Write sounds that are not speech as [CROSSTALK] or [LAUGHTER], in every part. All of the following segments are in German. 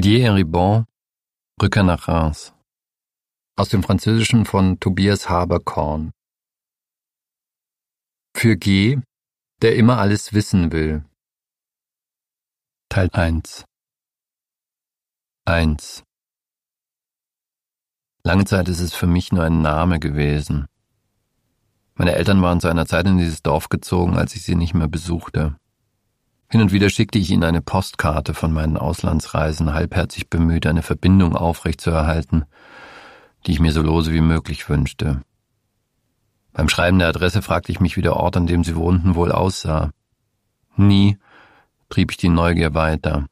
Didier Heribon Rückkehr nach Reims aus dem Französischen von Tobias Haberkorn Für G, der immer alles wissen will. Teil 1 1 Lange Zeit ist es für mich nur ein Name gewesen. Meine Eltern waren zu einer Zeit in dieses Dorf gezogen, als ich sie nicht mehr besuchte. Hin und wieder schickte ich ihnen eine Postkarte von meinen Auslandsreisen, halbherzig bemüht, eine Verbindung aufrechtzuerhalten, die ich mir so lose wie möglich wünschte. Beim Schreiben der Adresse fragte ich mich, wie der Ort, an dem sie wohnten, wohl aussah. Nie trieb ich die Neugier weiter.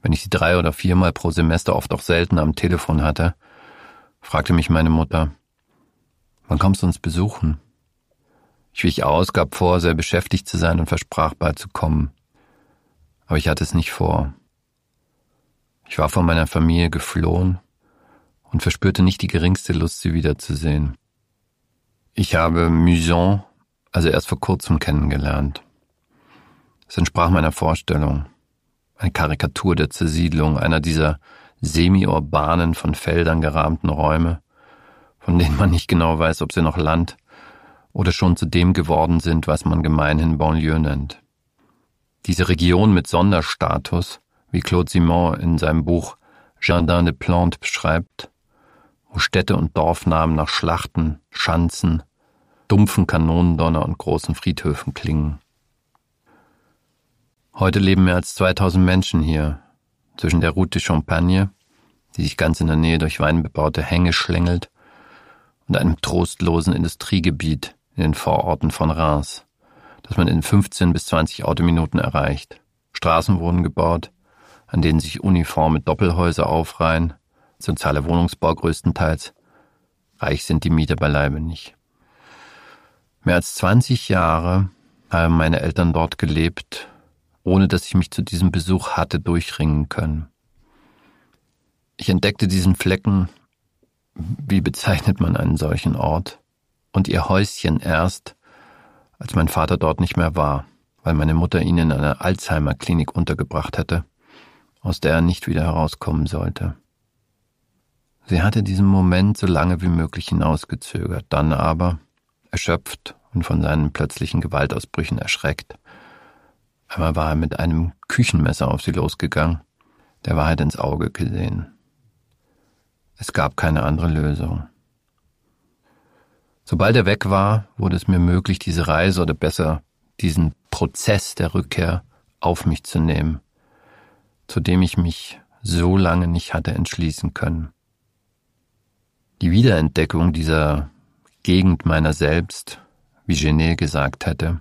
Wenn ich sie drei oder viermal pro Semester oft auch selten am Telefon hatte, fragte mich meine Mutter, wann kommst du uns besuchen? Ich wich aus, gab vor, sehr beschäftigt zu sein und versprach bald zu kommen. Aber ich hatte es nicht vor. Ich war von meiner Familie geflohen und verspürte nicht die geringste Lust, sie wiederzusehen. Ich habe Muson also erst vor kurzem kennengelernt. Es entsprach meiner Vorstellung. Eine Karikatur der Zersiedlung, einer dieser semi-urbanen, von Feldern gerahmten Räume, von denen man nicht genau weiß, ob sie noch Land oder schon zu dem geworden sind, was man gemeinhin Banlieue nennt. Diese Region mit Sonderstatus, wie Claude Simon in seinem Buch Jardin des Plantes beschreibt, wo Städte und Dorfnamen nach Schlachten, Schanzen, dumpfen Kanonendonner und großen Friedhöfen klingen. Heute leben mehr als 2000 Menschen hier, zwischen der Route de Champagne, die sich ganz in der Nähe durch weinbebaute Hänge schlängelt, und einem trostlosen Industriegebiet in den Vororten von Reims das man in 15 bis 20 Autominuten erreicht. Straßen wurden gebaut, an denen sich uniforme Doppelhäuser aufreihen, sozialer Wohnungsbau größtenteils. Reich sind die Mieter beileibe nicht. Mehr als 20 Jahre haben meine Eltern dort gelebt, ohne dass ich mich zu diesem Besuch hatte durchringen können. Ich entdeckte diesen Flecken, wie bezeichnet man einen solchen Ort, und ihr Häuschen erst, als mein Vater dort nicht mehr war, weil meine Mutter ihn in einer Alzheimer-Klinik untergebracht hatte, aus der er nicht wieder herauskommen sollte. Sie hatte diesen Moment so lange wie möglich hinausgezögert, dann aber, erschöpft und von seinen plötzlichen Gewaltausbrüchen erschreckt, einmal war er mit einem Küchenmesser auf sie losgegangen, der Wahrheit halt ins Auge gesehen. Es gab keine andere Lösung. Sobald er weg war, wurde es mir möglich, diese Reise oder besser diesen Prozess der Rückkehr auf mich zu nehmen, zu dem ich mich so lange nicht hatte entschließen können. Die Wiederentdeckung dieser Gegend meiner selbst, wie Genet gesagt hätte,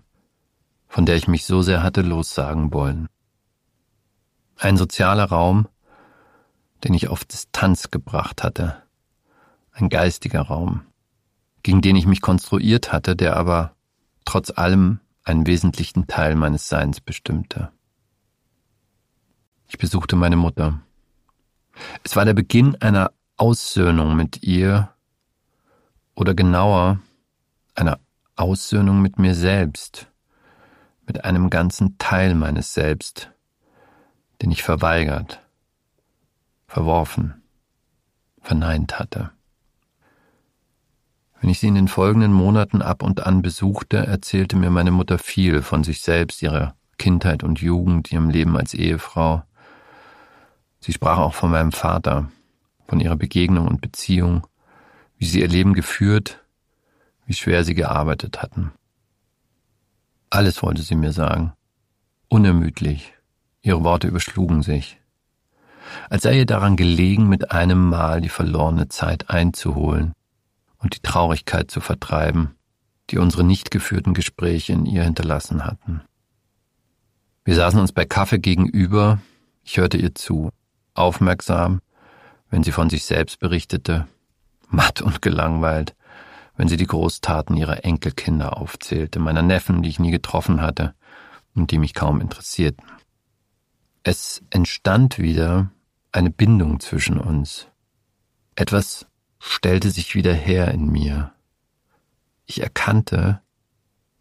von der ich mich so sehr hatte lossagen wollen. Ein sozialer Raum, den ich auf Distanz gebracht hatte, ein geistiger Raum, gegen den ich mich konstruiert hatte, der aber trotz allem einen wesentlichen Teil meines Seins bestimmte. Ich besuchte meine Mutter. Es war der Beginn einer Aussöhnung mit ihr oder genauer einer Aussöhnung mit mir selbst, mit einem ganzen Teil meines Selbst, den ich verweigert, verworfen, verneint hatte. Wenn ich sie in den folgenden Monaten ab und an besuchte, erzählte mir meine Mutter viel von sich selbst, ihrer Kindheit und Jugend, ihrem Leben als Ehefrau. Sie sprach auch von meinem Vater, von ihrer Begegnung und Beziehung, wie sie ihr Leben geführt, wie schwer sie gearbeitet hatten. Alles wollte sie mir sagen, unermüdlich, ihre Worte überschlugen sich als sei ihr daran gelegen, mit einem Mal die verlorene Zeit einzuholen, und die Traurigkeit zu vertreiben, die unsere nicht geführten Gespräche in ihr hinterlassen hatten. Wir saßen uns bei Kaffee gegenüber, ich hörte ihr zu, aufmerksam, wenn sie von sich selbst berichtete, matt und gelangweilt, wenn sie die Großtaten ihrer Enkelkinder aufzählte, meiner Neffen, die ich nie getroffen hatte und die mich kaum interessierten. Es entstand wieder eine Bindung zwischen uns, etwas, stellte sich wieder her in mir. Ich erkannte,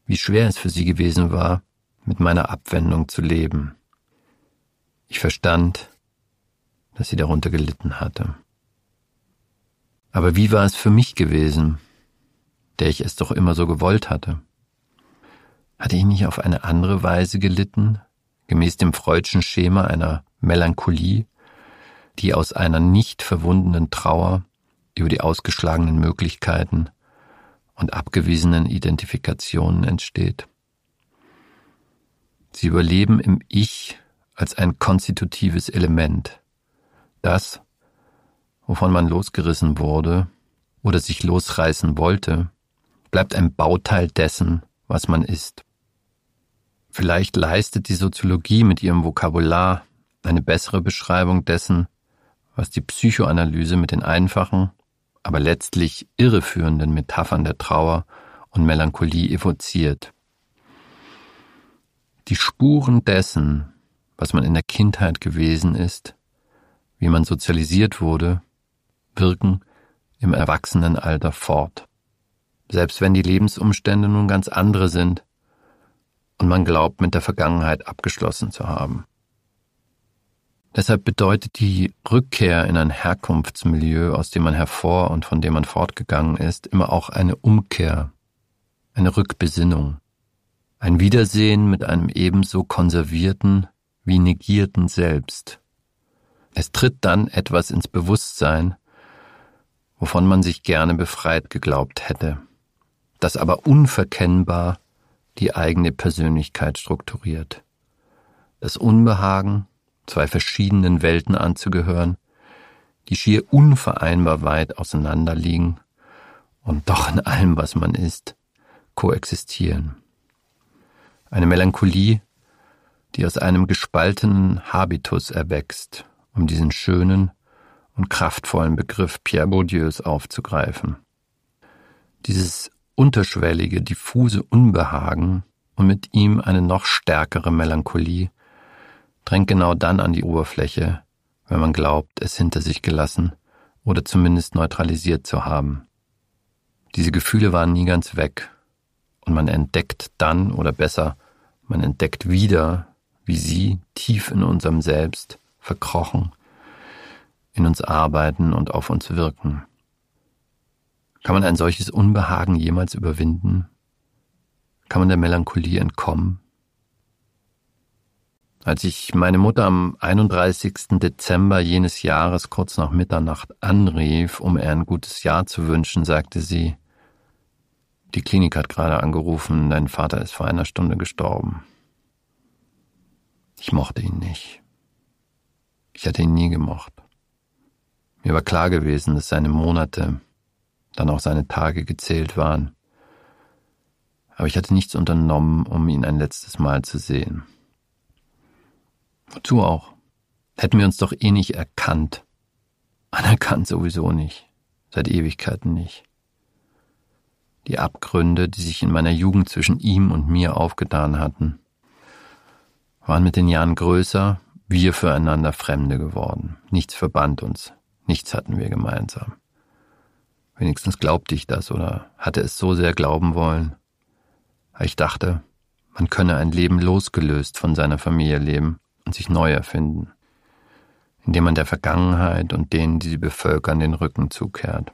wie schwer es für sie gewesen war, mit meiner Abwendung zu leben. Ich verstand, dass sie darunter gelitten hatte. Aber wie war es für mich gewesen, der ich es doch immer so gewollt hatte? Hatte ich nicht auf eine andere Weise gelitten, gemäß dem freudschen Schema einer Melancholie, die aus einer nicht verwundenen Trauer über die ausgeschlagenen Möglichkeiten und abgewiesenen Identifikationen entsteht. Sie überleben im Ich als ein konstitutives Element, das, wovon man losgerissen wurde oder sich losreißen wollte, bleibt ein Bauteil dessen, was man ist. Vielleicht leistet die Soziologie mit ihrem Vokabular eine bessere Beschreibung dessen, was die Psychoanalyse mit den einfachen aber letztlich irreführenden Metaphern der Trauer und Melancholie evoziert. Die Spuren dessen, was man in der Kindheit gewesen ist, wie man sozialisiert wurde, wirken im Erwachsenenalter fort. Selbst wenn die Lebensumstände nun ganz andere sind und man glaubt, mit der Vergangenheit abgeschlossen zu haben. Deshalb bedeutet die Rückkehr in ein Herkunftsmilieu, aus dem man hervor und von dem man fortgegangen ist, immer auch eine Umkehr, eine Rückbesinnung, ein Wiedersehen mit einem ebenso konservierten wie negierten Selbst. Es tritt dann etwas ins Bewusstsein, wovon man sich gerne befreit geglaubt hätte, das aber unverkennbar die eigene Persönlichkeit strukturiert. Das Unbehagen, zwei verschiedenen Welten anzugehören, die schier unvereinbar weit auseinanderliegen und doch in allem, was man ist, koexistieren. Eine Melancholie, die aus einem gespaltenen Habitus erwächst, um diesen schönen und kraftvollen Begriff Pierre Bourdieus aufzugreifen. Dieses unterschwellige, diffuse Unbehagen und mit ihm eine noch stärkere Melancholie, drängt genau dann an die Oberfläche, wenn man glaubt, es hinter sich gelassen oder zumindest neutralisiert zu haben. Diese Gefühle waren nie ganz weg und man entdeckt dann oder besser, man entdeckt wieder, wie sie tief in unserem Selbst verkrochen, in uns arbeiten und auf uns wirken. Kann man ein solches Unbehagen jemals überwinden? Kann man der Melancholie entkommen? Als ich meine Mutter am 31. Dezember jenes Jahres kurz nach Mitternacht anrief, um ihr ein gutes Jahr zu wünschen, sagte sie, die Klinik hat gerade angerufen, dein Vater ist vor einer Stunde gestorben. Ich mochte ihn nicht. Ich hatte ihn nie gemocht. Mir war klar gewesen, dass seine Monate, dann auch seine Tage gezählt waren. Aber ich hatte nichts unternommen, um ihn ein letztes Mal zu sehen. Wozu auch? Hätten wir uns doch eh nicht erkannt. Anerkannt sowieso nicht. Seit Ewigkeiten nicht. Die Abgründe, die sich in meiner Jugend zwischen ihm und mir aufgetan hatten, waren mit den Jahren größer, wir füreinander Fremde geworden. Nichts verband uns. Nichts hatten wir gemeinsam. Wenigstens glaubte ich das oder hatte es so sehr glauben wollen. Ich dachte, man könne ein Leben losgelöst von seiner Familie leben und sich neu erfinden, indem man der Vergangenheit und denen, die sie bevölkern, den Rücken zukehrt.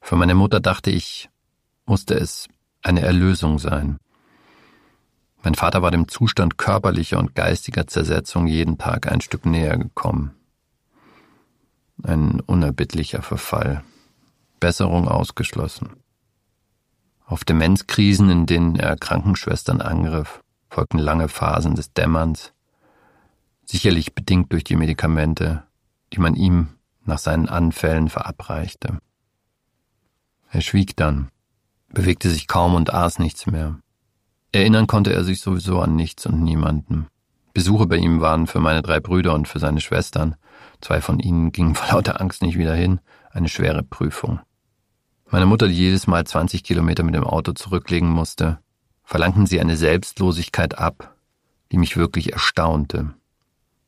Für meine Mutter dachte ich, musste es eine Erlösung sein. Mein Vater war dem Zustand körperlicher und geistiger Zersetzung jeden Tag ein Stück näher gekommen. Ein unerbittlicher Verfall, Besserung ausgeschlossen. Auf Demenzkrisen, in denen er Krankenschwestern angriff, folgten lange Phasen des Dämmerns, sicherlich bedingt durch die Medikamente, die man ihm nach seinen Anfällen verabreichte. Er schwieg dann, bewegte sich kaum und aß nichts mehr. Erinnern konnte er sich sowieso an nichts und niemanden. Besuche bei ihm waren für meine drei Brüder und für seine Schwestern. Zwei von ihnen gingen vor lauter Angst nicht wieder hin. Eine schwere Prüfung. Meine Mutter, die jedes Mal 20 Kilometer mit dem Auto zurücklegen musste, verlangten sie eine Selbstlosigkeit ab, die mich wirklich erstaunte.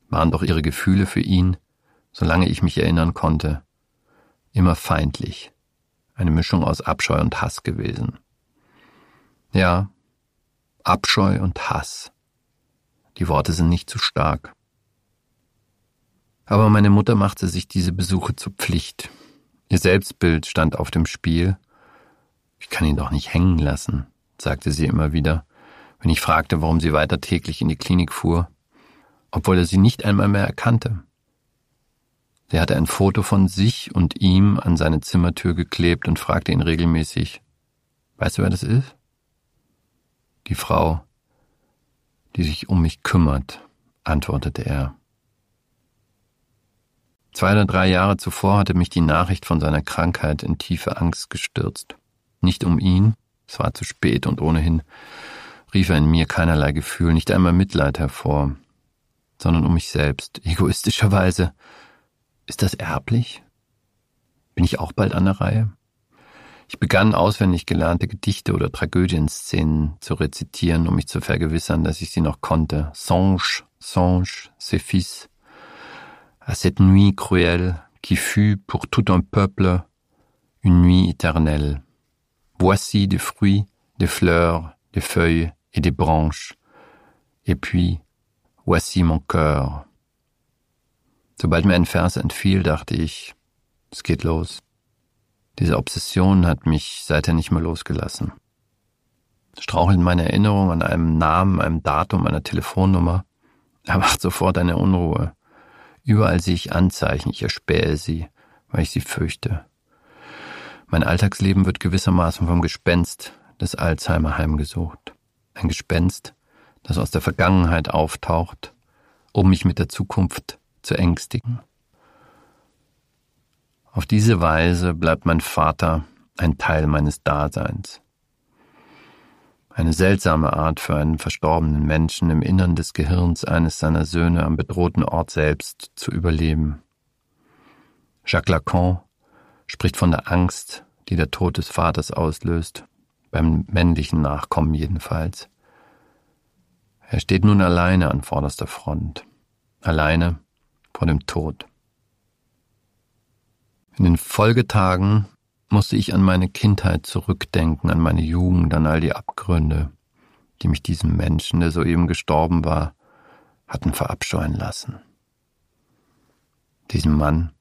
Waren doch ihre Gefühle für ihn, solange ich mich erinnern konnte, immer feindlich, eine Mischung aus Abscheu und Hass gewesen. Ja, Abscheu und Hass. Die Worte sind nicht zu stark. Aber meine Mutter machte sich diese Besuche zur Pflicht. Ihr Selbstbild stand auf dem Spiel. Ich kann ihn doch nicht hängen lassen sagte sie immer wieder, wenn ich fragte, warum sie weiter täglich in die Klinik fuhr, obwohl er sie nicht einmal mehr erkannte. Sie hatte ein Foto von sich und ihm an seine Zimmertür geklebt und fragte ihn regelmäßig, Weißt du, wer das ist? Die Frau, die sich um mich kümmert, antwortete er. Zwei oder drei Jahre zuvor hatte mich die Nachricht von seiner Krankheit in tiefe Angst gestürzt. Nicht um ihn, es war zu spät und ohnehin rief er in mir keinerlei Gefühl, nicht einmal Mitleid hervor, sondern um mich selbst, egoistischerweise. Ist das erblich? Bin ich auch bald an der Reihe? Ich begann auswendig gelernte Gedichte oder Tragödienszenen zu rezitieren, um mich zu vergewissern, dass ich sie noch konnte. Songe, songe, c'est fils. À cette nuit cruelle qui fut pour tout un peuple une nuit éternelle. Voici des fruits, des fleurs, des feuilles et des branches. Et puis, voici mon cœur. Sobald mir ein Vers entfiel, dachte ich, es geht los. Diese Obsession hat mich seither nicht mehr losgelassen. Strauchelt meine Erinnerung an einem Namen, einem Datum, einer Telefonnummer, [LAUGHS] erwacht sofort eine Unruhe. Überall sehe ich Anzeichen, ich erspähe sie, weil ich sie fürchte. Mein Alltagsleben wird gewissermaßen vom Gespenst des Alzheimer heimgesucht. Ein Gespenst, das aus der Vergangenheit auftaucht, um mich mit der Zukunft zu ängstigen. Auf diese Weise bleibt mein Vater ein Teil meines Daseins. Eine seltsame Art für einen verstorbenen Menschen im Innern des Gehirns eines seiner Söhne am bedrohten Ort selbst zu überleben. Jacques Lacan spricht von der Angst, die der Tod des Vaters auslöst, beim männlichen Nachkommen jedenfalls. Er steht nun alleine an vorderster Front, alleine vor dem Tod. In den Folgetagen musste ich an meine Kindheit zurückdenken, an meine Jugend, an all die Abgründe, die mich diesem Menschen, der soeben gestorben war, hatten verabscheuen lassen. Diesem Mann,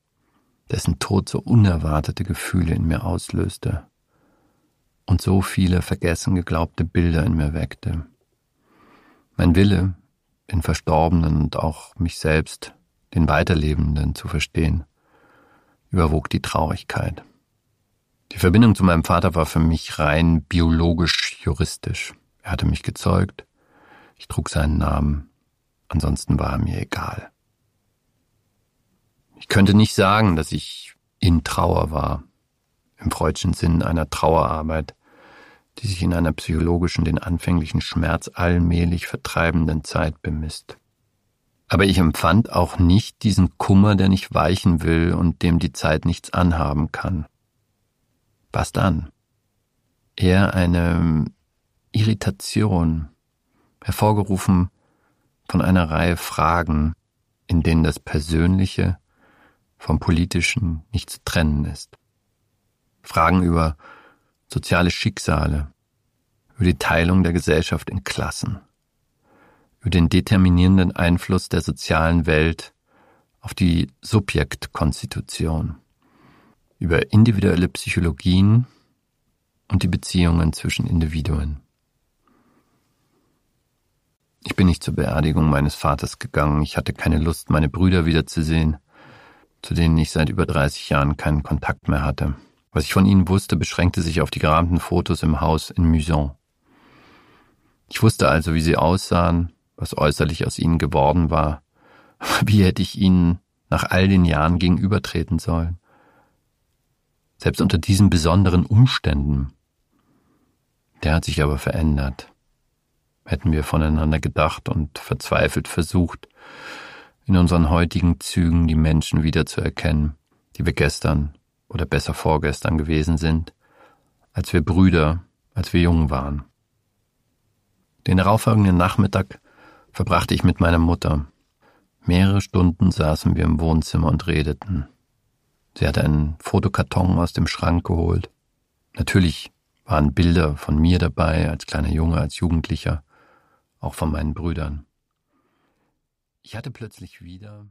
dessen Tod so unerwartete Gefühle in mir auslöste und so viele vergessen geglaubte Bilder in mir weckte. Mein Wille, den Verstorbenen und auch mich selbst, den Weiterlebenden zu verstehen, überwog die Traurigkeit. Die Verbindung zu meinem Vater war für mich rein biologisch-juristisch. Er hatte mich gezeugt, ich trug seinen Namen, ansonsten war er mir egal. Ich könnte nicht sagen, dass ich in Trauer war, im freudschen Sinn einer Trauerarbeit, die sich in einer psychologischen den anfänglichen Schmerz allmählich vertreibenden Zeit bemisst. Aber ich empfand auch nicht diesen Kummer, der nicht weichen will und dem die Zeit nichts anhaben kann. Was dann? Eher eine Irritation, hervorgerufen von einer Reihe Fragen, in denen das Persönliche, vom Politischen nicht zu trennen ist. Fragen über soziale Schicksale, über die Teilung der Gesellschaft in Klassen, über den determinierenden Einfluss der sozialen Welt auf die Subjektkonstitution, über individuelle Psychologien und die Beziehungen zwischen Individuen. Ich bin nicht zur Beerdigung meines Vaters gegangen, ich hatte keine Lust, meine Brüder wiederzusehen, zu denen ich seit über 30 Jahren keinen Kontakt mehr hatte. Was ich von ihnen wusste, beschränkte sich auf die gerahmten Fotos im Haus in Muson. Ich wusste also, wie sie aussahen, was äußerlich aus ihnen geworden war, [LAUGHS] wie hätte ich ihnen nach all den Jahren gegenübertreten sollen? Selbst unter diesen besonderen Umständen. Der hat sich aber verändert. Hätten wir voneinander gedacht und verzweifelt versucht, in unseren heutigen Zügen die Menschen wiederzuerkennen, die wir gestern oder besser vorgestern gewesen sind, als wir Brüder, als wir jung waren. Den darauffolgenden Nachmittag verbrachte ich mit meiner Mutter. Mehrere Stunden saßen wir im Wohnzimmer und redeten. Sie hatte einen Fotokarton aus dem Schrank geholt. Natürlich waren Bilder von mir dabei, als kleiner Junge, als Jugendlicher, auch von meinen Brüdern. Ich hatte plötzlich wieder